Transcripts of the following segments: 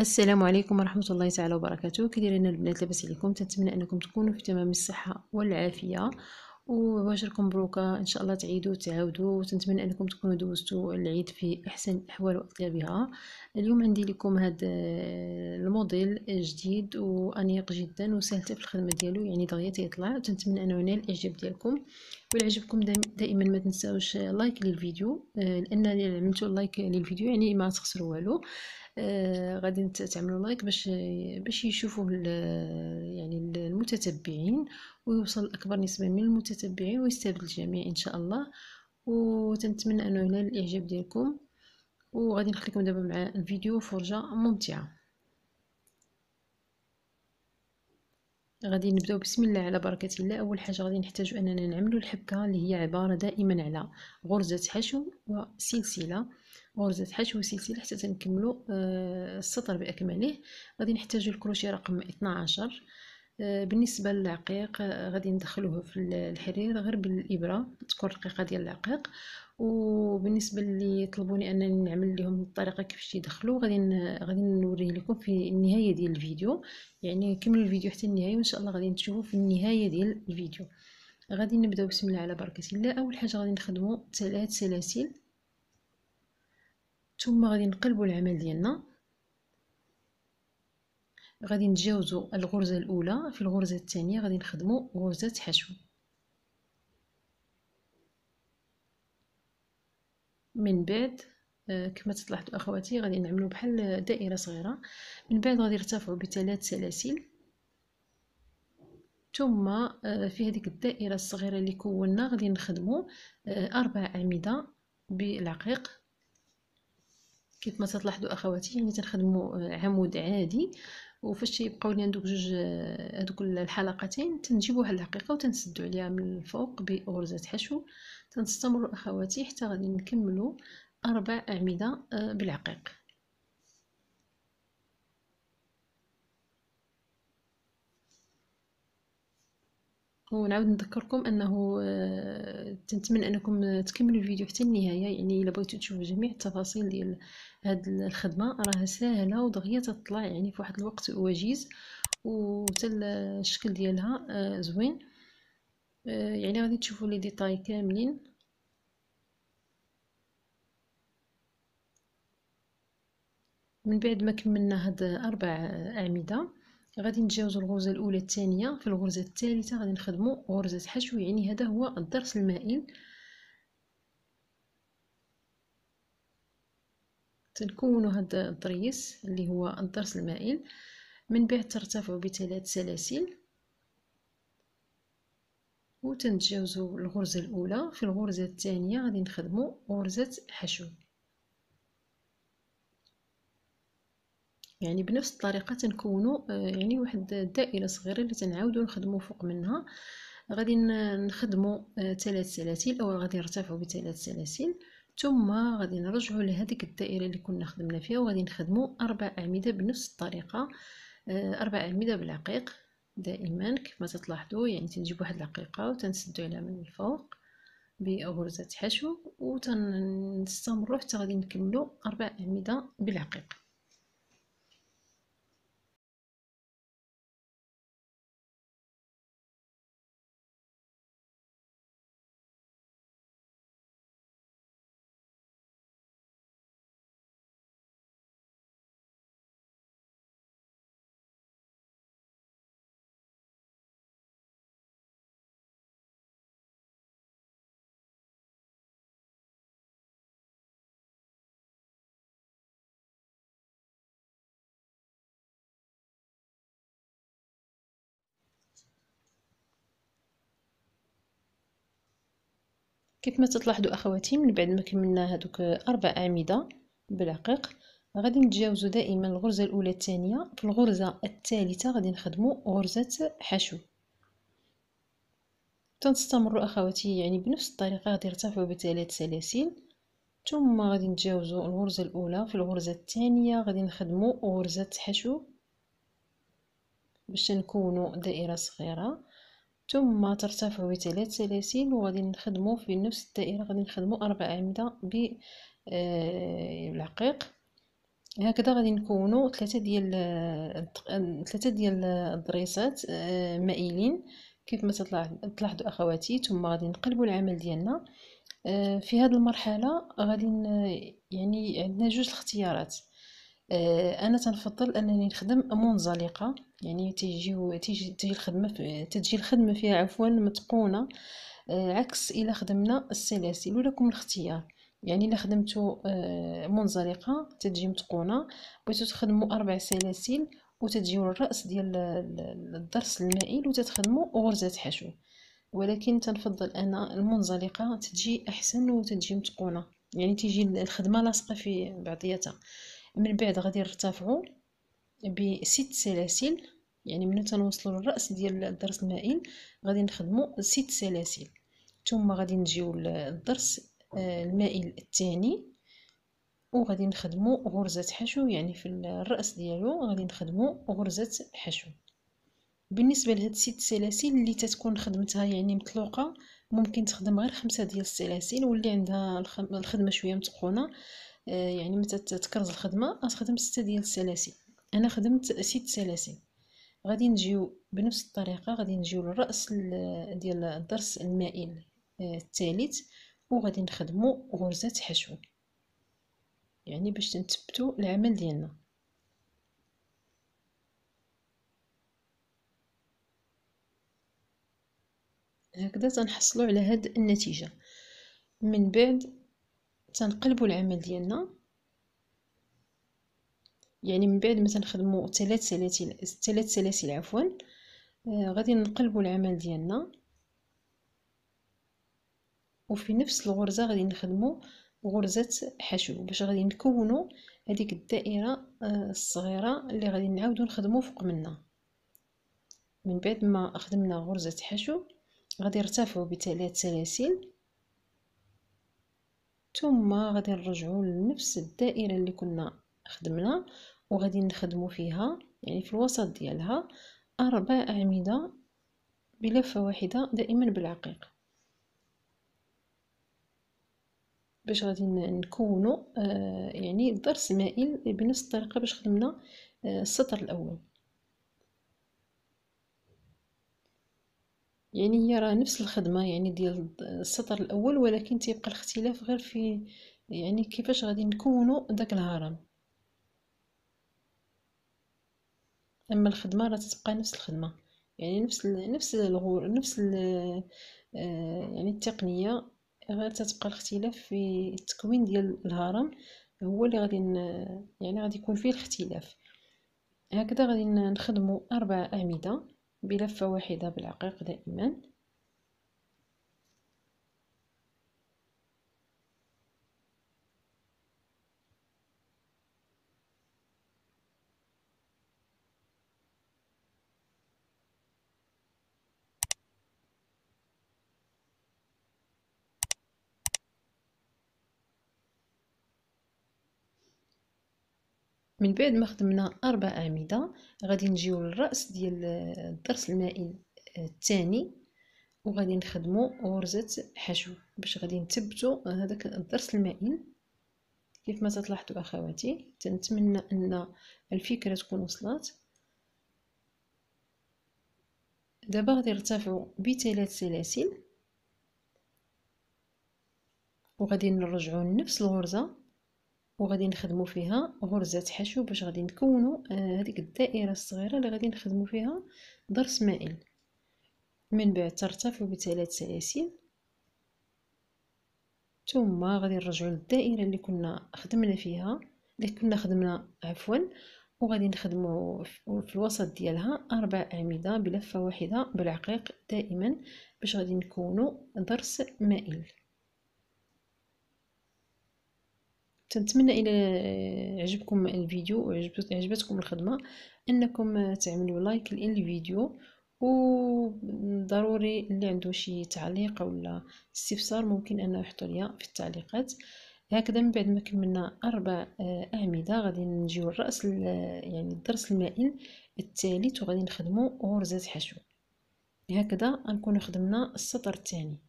السلام عليكم ورحمة الله تعالى وبركاته كثير البنات لاباس عليكم تنتمنى انكم تكونوا في تمام الصحة والعافية وباشركم مبروكة ان شاء الله تعيدوا وتعاودوا وتنتمنى انكم تكونوا دوزتوا العيد في احسن الاحوال واطيبها اليوم عندي لكم هذا آه، الموديل جديد وانيق جدا وسهل في الخدمه ديالو يعني دغيا تيطلع تنتمنى انه ينال الاعجاب ديالكم والعجبكم دائما ما تنساوش لايك آه، للفيديو آه، لان عملتوا لايك للفيديو يعني ما تخسروا والو آه، غادي تعملوا لايك باش باش يشوفوه يعني المتتبعين ويوصل لاكبر نسبه من المتتبعين ويستافد الجميع ان شاء الله وتنتمنى انه ينال الاعجاب ديالكم وغادي نخليكم دابا مع الفيديو فرجه ممتعه غادي نبداو بسم الله على بركه الله اول حاجه غادي نحتاجو اننا نعملو الحبكه اللي هي عباره دائما على غرزه حشو وسلسله غرزة حشو سلسلة حتى تنكملو آه، السطر بأكمله غادي نحتاجو الكروشيه رقم 12 آه، بالنسبه للعقيق آه، غادي ندخلوه في الحرير غير بالابره تكون رقيقه ديال العقيق وبالنسبه اللي طلبوني انني نعمل لهم الطريقه كيفاش يدخلو غادي غادي نوريه لكم في النهايه ديال الفيديو يعني كملوا الفيديو حتى النهايه وان شاء الله غادي تشوفوا في النهايه ديال الفيديو غادي نبداو بسم الله على بركه الله اول حاجه غادي نخدمو ثلاث سلاسل ثم غادي نقلبوا العمل ديالنا غادي نتجاوزوا الغرزه الاولى في الغرزه الثانيه غادي نخدموا غرزه حشو من بعد آه، كما تلاحظوا اخواتي غادي نعملوا بحال دائره صغيره من بعد غادي نرتفعوا بثلاث سلاسل ثم آه، في هذيك الدائره الصغيره اللي كونا غادي نخدموا آه، اربع اعمده بالعقيق كيف ما تلاحظوا اخواتي يعني تنخدموا آه، عمود عادي وفاش يبقاو لي دوك جوج هذوك آه، الحلقتين تنجيبوها الحقيقه وتنسدوا عليها من الفوق بغرزه حشو تنستمروا اخواتي حتى غادي نكملوا اربع اعمده آه، بالعقيق ونعاود نذكركم انه آه، تنتمنى انكم تكملوا الفيديو حتى النهايه يعني الا بغيتوا تشوفوا جميع التفاصيل ديال هاد الخدمه راه ساهله ودغيا تطلع يعني في واحد الوقت وجيز وحتى الشكل ديالها آه، زوين آه، يعني غادي تشوفوا لي ديتاي كاملين من بعد ما كملنا هاد اربع اعمده غادي نتجاوزو الغرزه الاولى الثانيه في الغرزه الثالثه غادي نخدمو غرزه حشو يعني هذا هو الدرس المائل تنكونوا هذا الضريس اللي هو الضرس المائل من بعد ترتفع بثلاث سلاسل وتنتجاوزو الغرزه الاولى في الغرزه الثانيه غادي نخدمو غرزه حشو يعني بنفس الطريقه تنكونوا آه، يعني واحد الدائره صغيره اللي تنعاودوا نخدموا فوق منها غادي نخدموا آه، ثلاث سلاسل او غادي نرتفعوا بثلاث سلاسل ثم غادي نرجعوا لهذيك الدائره اللي كنا خدمنا فيها وغادي نخدموا اربع اعمده بنفس الطريقه آه، اربع اعمده بالعقيق دائما كما تلاحظوا يعني تنجيب واحد العقيقه وتنسدوا عليها من الفوق بغرزه حشو وتنستمروا حتى غادي نكملوا اربع اعمده بالعقيق كيف ما تلاحظوا اخواتي من بعد ما كملنا هذوك اربع اعمده بالعقيق غادي نتجاوزوا دائما الغرزه الاولى الثانيه في الغرزه الثالثه غادي نخدموا غرزه حشو تنستمروا اخواتي يعني بنفس الطريقه غادي يرتفعوا بثلاث سلاسل ثم غادي نتجاوزوا الغرزه الاولى في الغرزه الثانيه غادي نخدموا غرزه حشو باش نكونوا دائره صغيره ثم ترتفع بثلاث سلاسل وغادي نخدمو في نفس الدائره غادي نخدمو اربع اعمده بالعقيق آه، هكذا غادي نكونوا ثلاثه ديال آه، ثلاثه ديال الضريسات آه، مائلين كيف ما تلاحظوا اخواتي ثم غادي نقلبوا العمل ديالنا في هذه المرحله غادي يعني عندنا جوج الاختيارات آه، انا تنفضل انني نخدم منزلقه يعني تيجي تيجي الخدمه في تجي الخدمه فيها عفوا متقونه آه، عكس الا خدمنا السلاسل ولكم الاختيار يعني الا خدمتو آه، منزلقه تتجي متقونه بغيتو تخدموا اربع سلاسل وتتجيو الراس ديال الضرس المائل وتتخدموا غرزه حشو ولكن تنفضل انا المنزلقه تجي احسن وتتجي متقونه يعني تيجي الخدمه لاصقه في بعضياتها من بعد غادي نرتفعوا بست سلاسل يعني من تنوصلوا للراس ديال الضرس المائل غادي نخدموا ست سلاسل ثم غادي نجيو للضرس آه، المائل الثاني وغادي نخدموا غرزه حشو يعني في الراس ديالو غادي نخدموا غرزه حشو بالنسبه لهاد ست سلاسل اللي تتكون خدمتها يعني مطلوقه ممكن تخدم غير خمسة ديال السلاسل واللي عندها الخدمه شويه متقونه آه، يعني متى تكرز الخدمه غتخدم ستة ديال السلاسل انا خدمت ست سلاسل غادي نجيو بنفس الطريقه غادي نجيو للراس ديال الضرس المائل آه، الثالث وغادي نخدمو غرزه حشو يعني باش تنتبتو العمل ديالنا هكذا تنحصلوا على هاد النتيجه من بعد تنقلبوا العمل ديالنا يعني من بعد ما تنخدموا ثلاث سلاسل ثلاث سلاسل عفوا آه، غادي نقلبوا العمل ديالنا وفي نفس الغرزه غادي نخدموا غرزه حشو باش غادي نكونوا هذيك الدائره آه، الصغيره اللي غادي نعاودو نخدمو فوق منها من بعد ما خدمنا غرزه حشو غادي نرتفعوا بثلاث سلاسل ثم غادي نرجعو لنفس الدائره اللي كنا خدمنا وغادي نخدمو فيها يعني في الوسط ديالها اربع اعمده بلفه واحده دائما بالعقيق باش غادي نكونوا آه، يعني درس مائل بنفس الطريقه باش خدمنا آه، السطر الاول يعني هي راه نفس الخدمه يعني ديال السطر الاول ولكن تيبقى الاختلاف غير في يعني كيفاش غادي نكونوا داك الهرم اما الخدمه راه تتبقى نفس الخدمه يعني نفس الـ نفس الغور نفس الـ آه، يعني التقنيه غير تتبقى الاختلاف في التكوين ديال الهرم هو اللي غادي يعني غادي يكون فيه الاختلاف هكذا غادي نخدموا اربع اعمده بلفة واحدة بالعقيق دائما من بعد ما خدمنا اربع اعمده غادي نجيو للراس ديال آه، الضرس المائي آه، الثاني وغادي نخدمو غرزه حشو باش غادي نثبتو آه، هذاك الضرس المائي كيف ما تلاحظوا اخواتي تنتمنى ان الفكره تكون وصلت دابا غادي نرتفعو بثلاث سلاسل وغادي نرجعو لنفس الغرزه وغادي نخدمو فيها غرزة حشو باش غادي نكونو آه، هذيك الدائرة الصغيرة اللي غادي نخدمو فيها ضرس مائل من بعد ترتفع بثلاث سلاسل ثم غادي نرجعو للدائرة اللي كنا خدمنا فيها اللي كنا خدمنا عفوا وغادي نخدمو في الوسط ديالها اربع اعمده بلفه واحده بالعقيق دائما باش غادي نكونو ضرس مائل تنتمنى الى عجبكم الفيديو وعجبتكم الخدمه انكم تعملوا لايك للفيديو وضروري اللي عنده شي تعليق ولا استفسار ممكن انه يحطوا ليا في التعليقات هكذا من بعد ما كملنا اربع اعمده غادي نجيو الراس يعني الدرس المائل الثالث وغادي نخدمو غرزه حشو هكذا غنكونو خدمنا السطر الثاني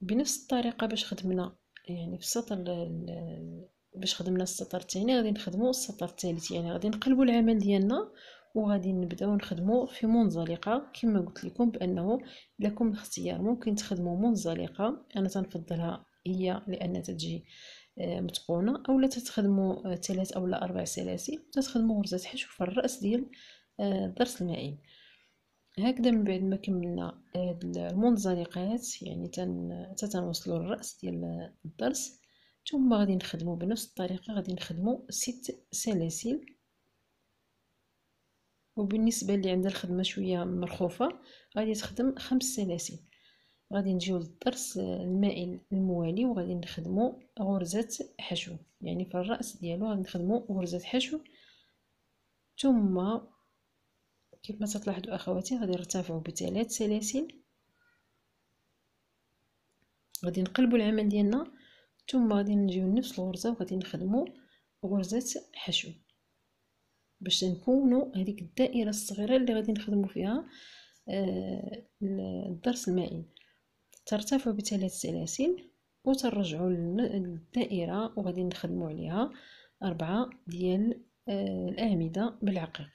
بنفس الطريقه باش خدمنا يعني في السطر باش خدمنا السطر الثاني غادي نخدمو السطر الثالث يعني غادي نقلبو العمل ديالنا وغادي نبداو نخدمو في منزلقه كما قلت لكم بانه لكم الاختيار ممكن تخدمو منزلقه انا تنفضلها هي لان تجي آه، متقونه اولا تخدمو ثلاث آه، اولا اربع سلاسل تخدمو غرزه حشو في الراس ديال آه، الضرس المائي هكذا من بعد ما كملنا هاد المنزلقات يعني تن... تتنوصلوا للراس ديال الضرس ثم غادي نخدموا بنفس الطريقه غادي نخدموا ست سلاسل وبالنسبه اللي عندها الخدمه شويه مرخوفه غادي تخدم خمس سلاسل غادي نجيو للضرس المائل الموالي وغادي نخدمو غرزه حشو يعني في الراس ديالو غادي نخدمو غرزه حشو ثم كيفما تلاحظوا اخواتي غادي نرتفعوا بثلاث سلاسل غادي نقلبوا العمل ديالنا ثم غادي نجيو لنفس الغرزه وغادي نخدموا غرزه حشو باش نكونوا هذيك الدائره الصغيره اللي غادي نخدموا فيها آه، الدرس الضرس المائي ترتفعوا بثلاث سلاسل وترجعوا للدائره وغادي نخدموا عليها أربعة ديال آه، الأعمدة بالعقيق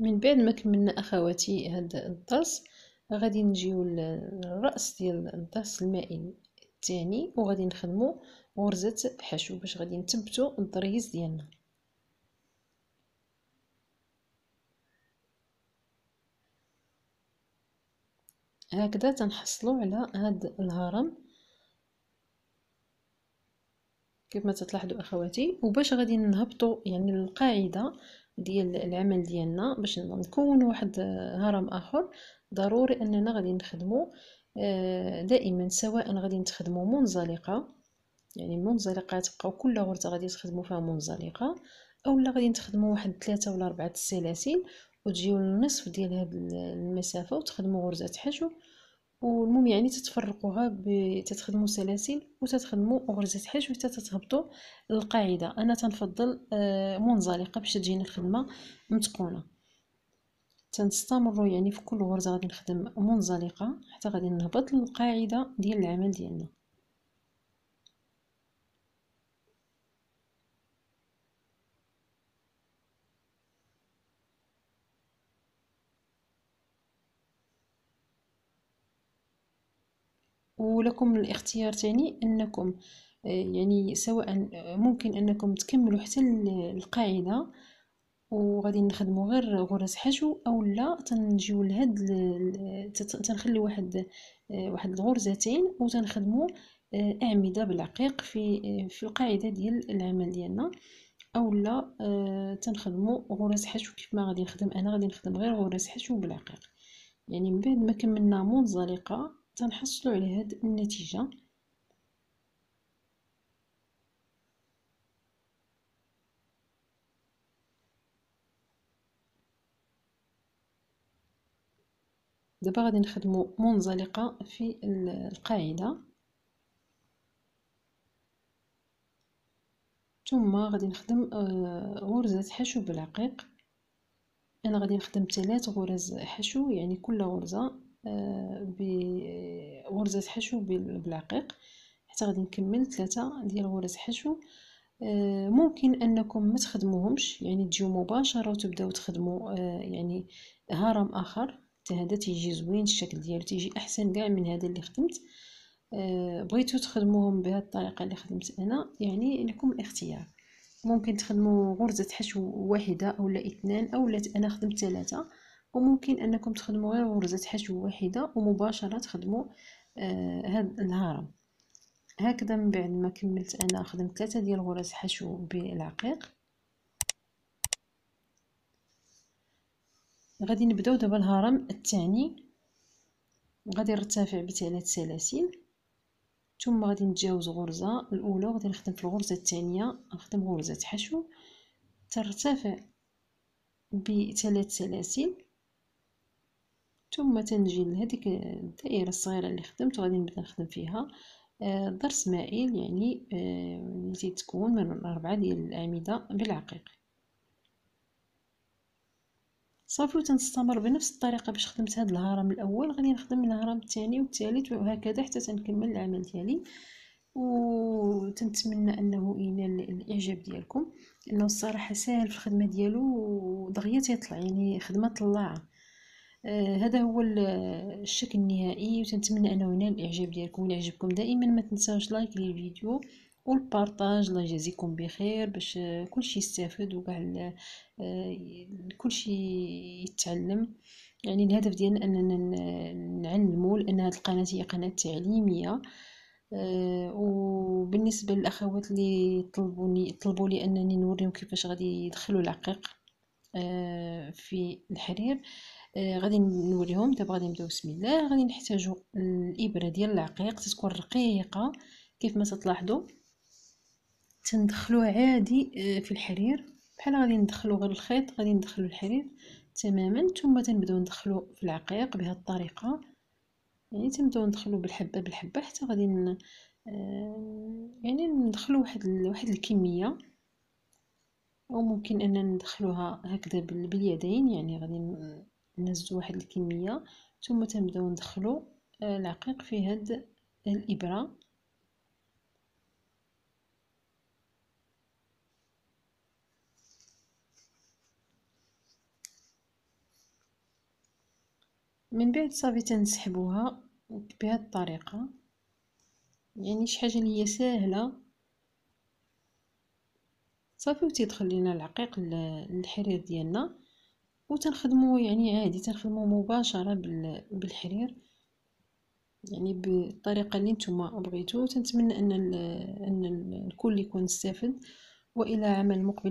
من بعد ما كملنا اخواتي هذا الدرس غادي نجيو للراس ديال الدرس المائي الثاني وغادي نخدمو غرزه حشو باش غادي نثبتو الضريز ديالنا هكذا تنحصلوا على هذا الهرم ما تلاحظوا اخواتي وباش غادي نهبطوا يعني القاعده ديال العمل ديالنا باش نكونوا واحد هرم اخر ضروري اننا غادي نخدمو آه، دائما سواء غادي نخدمو منزلقه يعني المنزلقه تبقاو كل غرزه غادي تخدمو فيها منزلقه اولا غادي تخدمو واحد ثلاثة ولا اربعة السلاسل وتجيو للنصف ديال هاد المسافه وتخدمو غرزه حشو والمهم يعني تتفرقوها ب... تتخدموا سلاسل وتتخدموا غرزه حشو حتى تتهبطوا القاعدة انا تنفضل آه، منزلقه باش تجيني الخدمه متقونه تنستمروا يعني في كل غرزه غادي نخدم منزلقه حتى غادي نهبط للقاعده ديال العمل ديالنا ولكم الاختيار تاني انكم آه، يعني سواء آه، ممكن انكم تكملوا حتى القاعده وغادي نخدموا غير غرز حشو او لا تنجيو لهاد تنخلي واحد آه، واحد الغرزتين وتنخدموا اعمده بالعقيق في في القاعده ديال العمل ديالنا اولا لا تنخدمو غرز حشو كيف ما غادي نخدم انا غادي نخدم غير غرز حشو بالعقيق يعني من بعد ما كملنا منزلقه تنحصلوا على هاد النتيجه دابا غادي نخدمو منزلقه في القاعده ثم غادي نخدم آه، غرزه حشو بالعقيق انا غادي نخدم ثلاث غرز حشو يعني كل غرزه بغرزه حشو بالعقيق حتى غادي نكمل ثلاثه ديال غرز حشو آه، ممكن انكم ما تخدموهمش يعني تجيو مباشره وتبداو تخدموا آه، يعني هرم اخر حتى هذا تيجي زوين الشكل ديالو تيجي احسن كاع من هذا اللي خدمت آه، بغيتو تخدموهم بهذه الطريقه اللي خدمت انا يعني لكم الاختيار ممكن تخدموا غرزه حشو واحده اولا اثنان اولا انا خدمت ثلاثه وممكن انكم تخدموا غير غرزه حشو واحده ومباشره تخدموا آه هاد الهرم هكذا من بعد ما كملت انا خدمت ثلاثه ديال غرز حشو بالعقيق غادي نبداو دابا الهرم الثاني غادي نرتفع بثلاث سلاسل ثم غادي نتجاوز غرزه الاولى وغادي نخدم في الغرزه الثانيه نخدم غرزه حشو ترتفع بثلاث سلاسل ثم تنجي لهذيك الدائره الصغيره اللي خدمت غادي نبدا نخدم فيها آه، درس مائل يعني آه، اللي تيتكون من أربعة ديال الأعمدة بالعقيق صافي وتنستمر بنفس الطريقة باش خدمت هاد الهرم الأول غادي نخدم الهرم الثاني والثالث وهكذا حتى تنكمل العمل ديالي وتنتمنى انه ينال الاعجاب ديالكم لانه الصراحه ساهل في الخدمه ديالو ودغيا تيطلع يعني خدمه طلاعه آه، هذا هو الشكل النهائي وتنتمنى انه ينال الاعجاب ديالكم الى عجبكم دائما ما تنساوش لايك للفيديو والبارطاج الله يجازيكم بخير باش آه، كلشي يستافد وكاع آه، كلشي يتعلم يعني الهدف ديالنا اننا نعلموا لان هذه القناه هي قناه تعليميه وبالنسبه للاخوات اللي طلبوني طلبوا لي انني نوريهم كيفاش غادي يدخلوا العقيق في الحرير آه، غادي نوليهم دابا غادي نبداو بسم الله غادي نحتاجو الابره ديال العقيق تتكون رقيقه كيف ما تلاحظوا تندخلوها عادي آه، في الحرير بحال غادي ندخلو غير الخيط غادي ندخلو الحرير تماما ثم تنبداو ندخلو في العقيق بهذه الطريقه يعني تنبداو ندخلو بالحبه بالحبه حتى غادي ن... آه، يعني ندخلو واحد واحد الكميه او ممكن اننا ندخلوها هكذا باليدين يعني غادي نهزو واحد الكميه ثم تنبداو ندخلو آه، العقيق في هاد الابره من بعد صافي تنسحبوها بهاد الطريقه يعني شي حاجه اللي هي ساهله صافي وتيدخل لينا العقيق للحرير ديالنا وتنخدمو يعني عادي تنخدمو مباشره بالحرير يعني بالطريقه اللي نتوما بغيتو تنتمنى ان ان الكل يكون استفد والى عمل مقبل